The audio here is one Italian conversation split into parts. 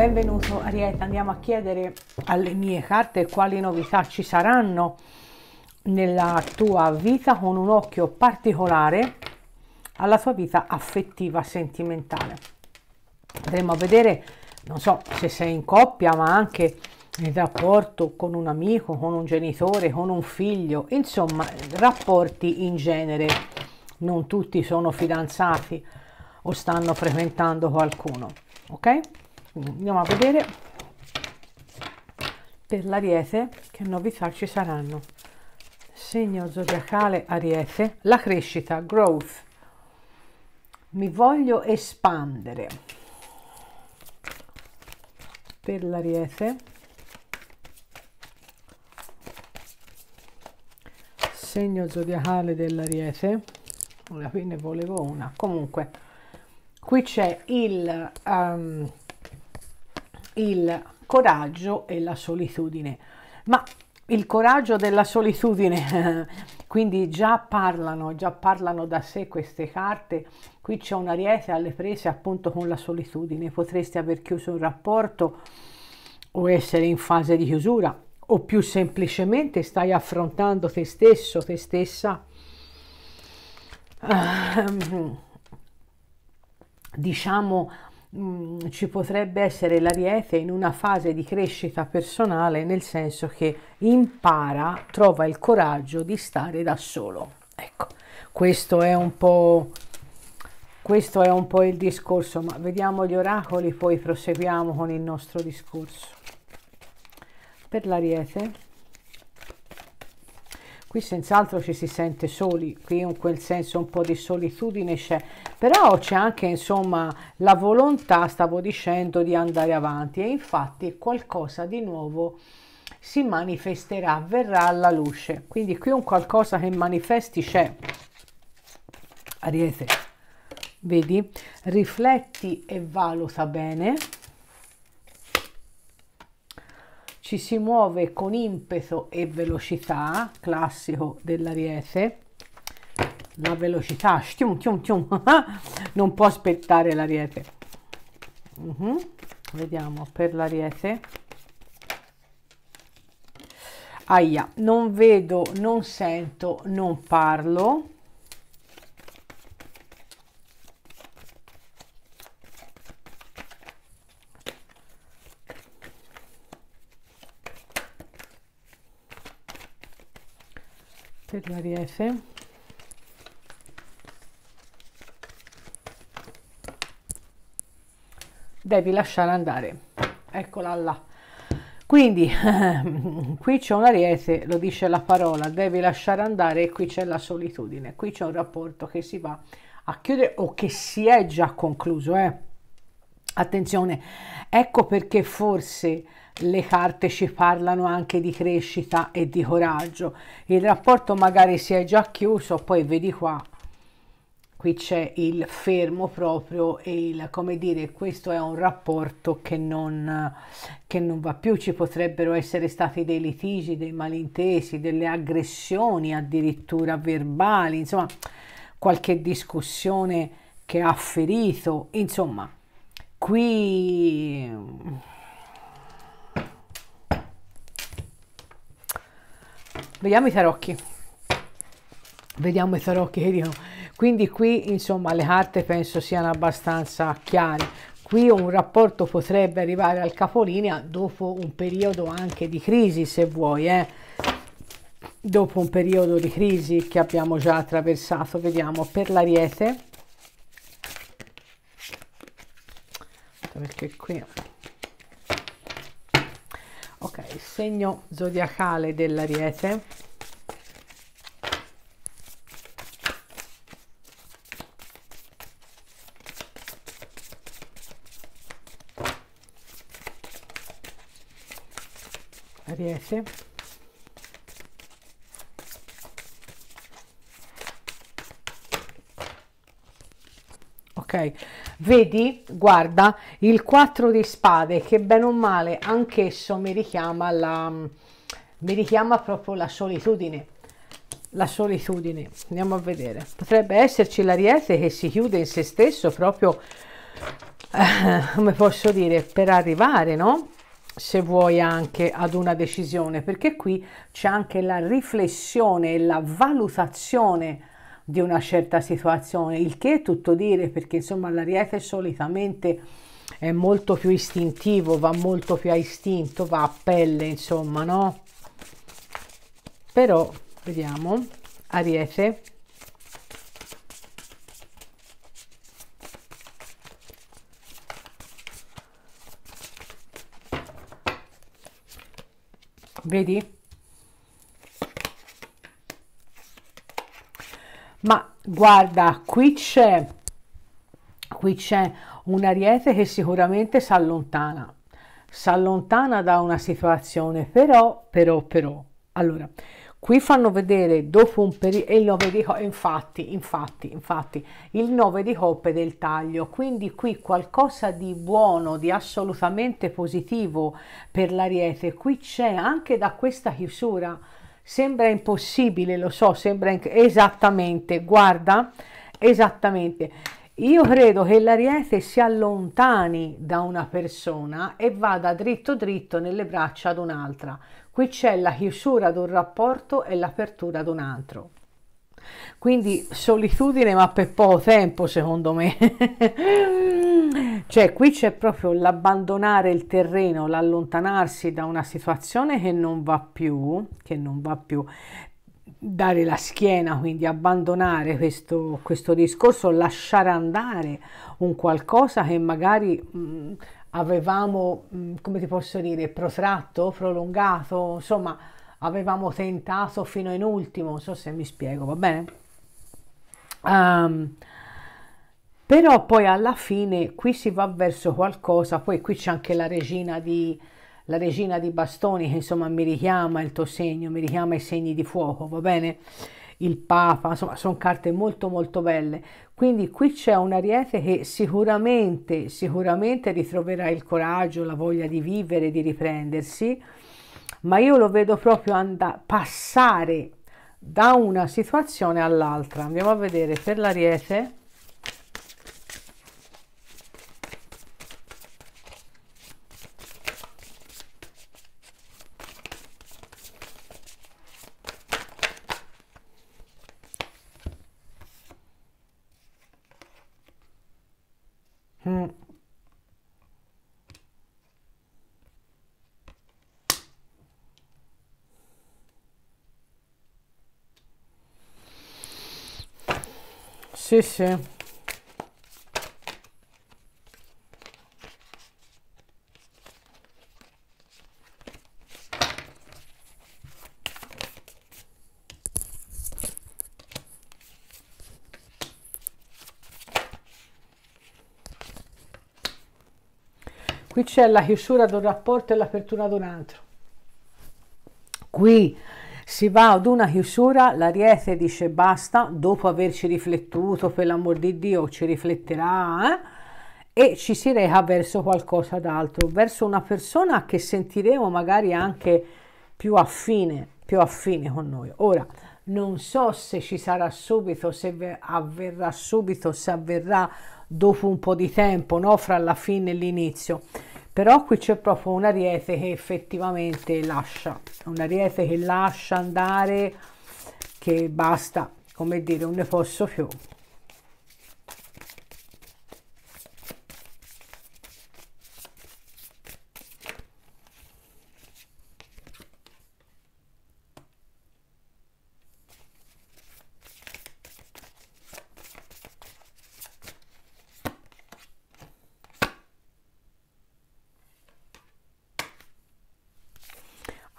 Benvenuto Ariete, andiamo a chiedere alle mie carte quali novità ci saranno nella tua vita con un occhio particolare alla tua vita affettiva sentimentale. Andremo a vedere, non so, se sei in coppia, ma anche il rapporto con un amico, con un genitore, con un figlio, insomma, rapporti in genere. Non tutti sono fidanzati o stanno frequentando qualcuno, ok? andiamo a vedere per l'ariete che novità ci saranno. Segno zodiacale ariete, la crescita, growth. Mi voglio espandere. Per l'ariete segno zodiacale dell'ariete ora qui ne volevo una comunque qui c'è il um, il coraggio e la solitudine. Ma il coraggio della solitudine, quindi già parlano, già parlano da sé queste carte. Qui c'è un ariete alle prese appunto con la solitudine, potresti aver chiuso un rapporto o essere in fase di chiusura o più semplicemente stai affrontando te stesso, te stessa. diciamo Mm, ci potrebbe essere l'ariete in una fase di crescita personale, nel senso che impara, trova il coraggio di stare da solo. Ecco, questo è un po', questo è un po il discorso, ma vediamo gli oracoli, poi proseguiamo con il nostro discorso. Per l'ariete qui senz'altro ci si sente soli, qui in quel senso un po' di solitudine c'è, però c'è anche insomma la volontà, stavo dicendo, di andare avanti e infatti qualcosa di nuovo si manifesterà, verrà alla luce, quindi qui un qualcosa che manifesti c'è. Ariete, vedi? Rifletti e valuta bene ci si muove con impeto e velocità, classico dell'ariete, la velocità, stium, tium, tium, non può aspettare l'ariete. Uh mhm. -huh. Vediamo per l'ariete. Aia, non vedo, non sento, non parlo. per l'ariete devi lasciare andare eccola là quindi qui c'è un ariete lo dice la parola devi lasciare andare e qui c'è la solitudine qui c'è un rapporto che si va a chiudere o che si è già concluso eh. attenzione ecco perché forse le carte ci parlano anche di crescita e di coraggio. Il rapporto magari si è già chiuso, poi vedi qua, qui c'è il fermo proprio e il, come dire, questo è un rapporto che non, che non va più. Ci potrebbero essere stati dei litigi, dei malintesi, delle aggressioni addirittura verbali, insomma qualche discussione che ha ferito, insomma qui Vediamo i tarocchi. Vediamo i tarocchi che dicono. Quindi qui, insomma, le carte penso siano abbastanza chiare. Qui un rapporto potrebbe arrivare al capolinea dopo un periodo anche di crisi, se vuoi, eh dopo un periodo di crisi che abbiamo già attraversato, vediamo per l'ariete, perché qui il segno zodiacale dell'ariete ariete ok vedi guarda il 4 di spade che bene o male anch'esso mi richiama la mi richiama proprio la solitudine la solitudine andiamo a vedere potrebbe esserci l'ariete che si chiude in se stesso proprio eh, come posso dire per arrivare no se vuoi anche ad una decisione perché qui c'è anche la riflessione e la valutazione di una certa situazione, il che è tutto dire perché insomma l'ariete solitamente è molto più istintivo, va molto più a istinto, va a pelle insomma, no? Però, vediamo, ariete, vedi? ma guarda qui c'è qui c'è un ariete che sicuramente si allontana si allontana da una situazione però però però allora qui fanno vedere dopo un periodo il 9 di coppe infatti infatti infatti il 9 di coppe del taglio quindi qui qualcosa di buono di assolutamente positivo per l'ariete qui c'è anche da questa chiusura Sembra impossibile, lo so, sembra in... esattamente, guarda, esattamente. Io credo che l'ariete si allontani da una persona e vada dritto dritto nelle braccia ad un'altra. Qui c'è la chiusura di un rapporto e l'apertura di un altro. Quindi solitudine ma per poco tempo secondo me. Cioè, qui c'è proprio l'abbandonare il terreno, l'allontanarsi da una situazione che non va più, che non va più, dare la schiena, quindi abbandonare questo, questo discorso, lasciare andare un qualcosa che magari mh, mm, avevamo, mh, mm, come ti posso dire, protratto, prolungato, insomma, avevamo tentato fino in ultimo, non so se mi spiego, va bene? Um, però poi alla fine qui si va verso qualcosa, poi qui c'è anche la regina di la regina di bastoni che insomma mi richiama il tuo segno, mi richiama i segni di fuoco, va bene? Il Papa, insomma sono carte molto molto belle. Quindi qui c'è un ariete che sicuramente, sicuramente ritroverà il coraggio, la voglia di vivere, di riprendersi, ma io lo vedo proprio andare, passare da una situazione all'altra. Andiamo a vedere per l'ariete Хм. Сессия. qui c'è la chiusura di un rapporto e l'apertura di un altro qui si va ad una chiusura, l'ariete dice basta, dopo averci riflettuto, per l'amor di Dio ci rifletterà, eh? e ci si reca verso qualcosa d'altro, verso una persona che sentiremo magari anche più affine, più affine con noi. Ora, non so se ci sarà subito, se avverrà subito, se avverrà dopo un po' di tempo, no? fra la fine e l'inizio. Però qui c'è proprio un ariete che effettivamente lascia, un ariete che lascia andare, che basta, come dire, non ne posso più.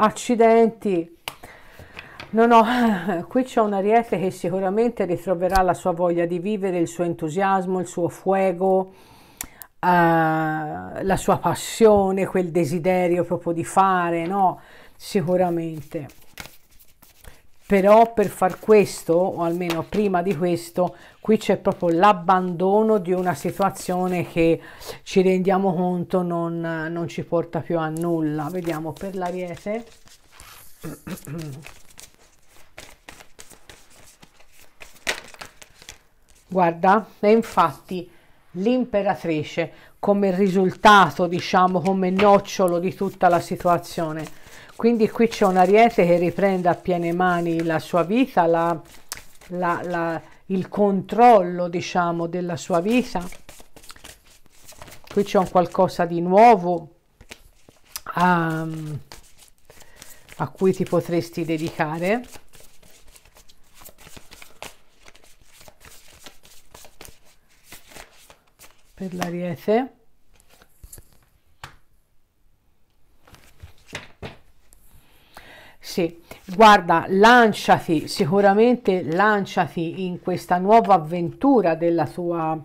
accidenti No, no, qui c'è un ariete che sicuramente ritroverà la sua voglia di vivere, il suo entusiasmo, il suo fuego, eh, la sua passione, quel desiderio proprio di fare, no? Sicuramente però per far questo o almeno prima di questo qui c'è proprio l'abbandono di una situazione che ci rendiamo conto non, non ci porta più a nulla vediamo per l'ariete guarda e infatti l'imperatrice come risultato diciamo come nocciolo di tutta la situazione quindi qui c'è un ariete che riprende a piene mani la sua vita, la, la, la, il controllo, diciamo, della sua vita. Qui c'è un qualcosa di nuovo a, ehm, a cui ti potresti dedicare. Per l'ariete. Sì, guarda, lanciati, sicuramente lanciati in questa nuova avventura della tua,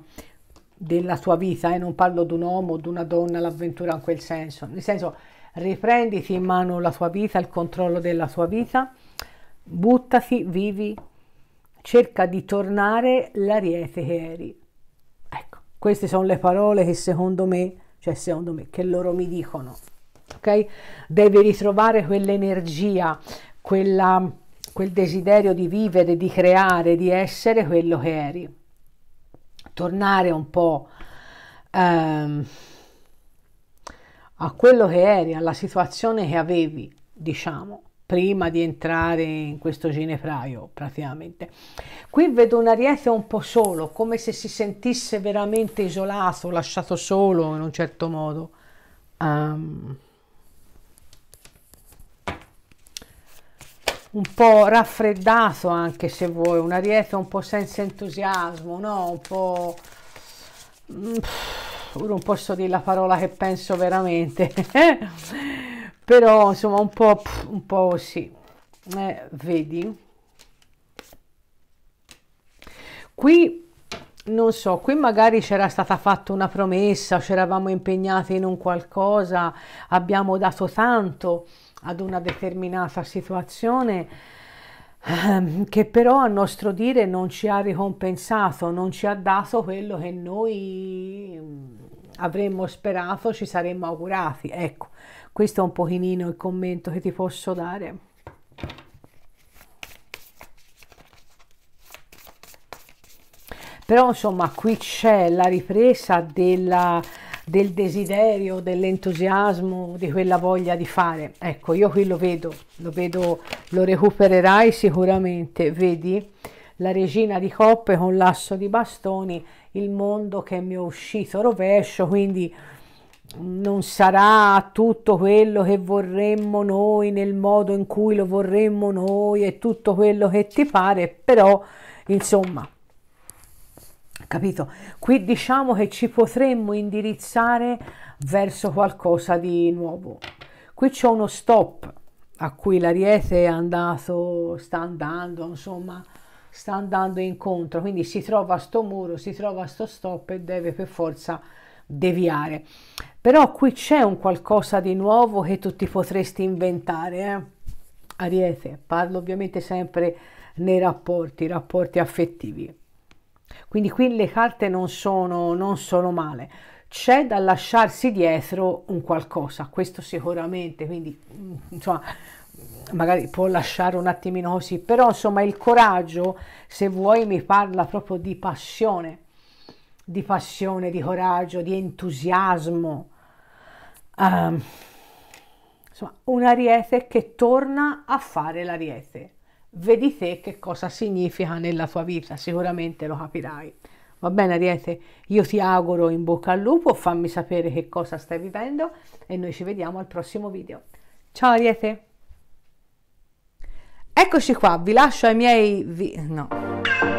della tua vita, e eh. non parlo di un uomo o di una donna, l'avventura in quel senso, nel senso riprenditi in mano la tua vita, il controllo della tua vita, buttati, vivi, cerca di tornare l'ariete che eri. Ecco, queste sono le parole che secondo me, cioè secondo me, che loro mi dicono ok? Devi ritrovare quell'energia, quella, quel desiderio di vivere, di creare, di essere quello che eri. Tornare un po' ehm, a quello che eri, alla situazione che avevi, diciamo, prima di entrare in questo ginepraio praticamente. Qui vedo un ariete un po' solo, come se si sentisse veramente isolato, lasciato solo in un certo modo. Um, un po' raffreddato anche se vuoi, un ariete un po' senza entusiasmo, no? Un po'... Mm, non posso dire la parola che penso veramente, però insomma un po', un po' sì, eh, vedi? Qui, non so, qui magari c'era stata fatta una promessa, c'eravamo impegnati in un qualcosa, abbiamo dato tanto, ad una determinata situazione ehm, che però a nostro dire non ci ha ricompensato, non ci ha dato quello che noi mm, avremmo sperato, ci saremmo augurati. Ecco, questo è un pochino il commento che ti posso dare. Però insomma qui c'è la ripresa della, del desiderio, dell'entusiasmo, di quella voglia di fare. Ecco, io qui lo vedo, lo vedo, lo recupererai sicuramente, vedi? La regina di coppe con l'asso di bastoni, il mondo che mi è uscito rovescio, quindi non sarà tutto quello che vorremmo noi nel modo in cui lo vorremmo noi e tutto quello che ti pare, però insomma Capito? Qui diciamo che ci potremmo indirizzare verso qualcosa di nuovo. Qui c'è uno stop a cui l'ariete è andato, sta andando, insomma, sta andando incontro, quindi si trova sto muro, si trova sto stop e deve per forza deviare. Però qui c'è un qualcosa di nuovo che tu ti potresti inventare, eh? Ariete, parlo ovviamente sempre nei rapporti, rapporti affettivi. Quindi qui le carte non sono, non sono male. C'è da lasciarsi dietro un qualcosa, questo sicuramente, quindi mm, insomma magari può lasciare un attimino così, però insomma il coraggio, se vuoi, mi parla proprio di passione, di passione, di coraggio, di entusiasmo. Um, insomma, un ariete che torna a fare l'ariete vedi te che cosa significa nella tua vita, sicuramente lo capirai. Va bene Ariete, io ti auguro in bocca al lupo, fammi sapere che cosa stai vivendo e noi ci vediamo al prossimo video. Ciao Ariete! Eccoci qua, vi lascio ai miei... Vi... no...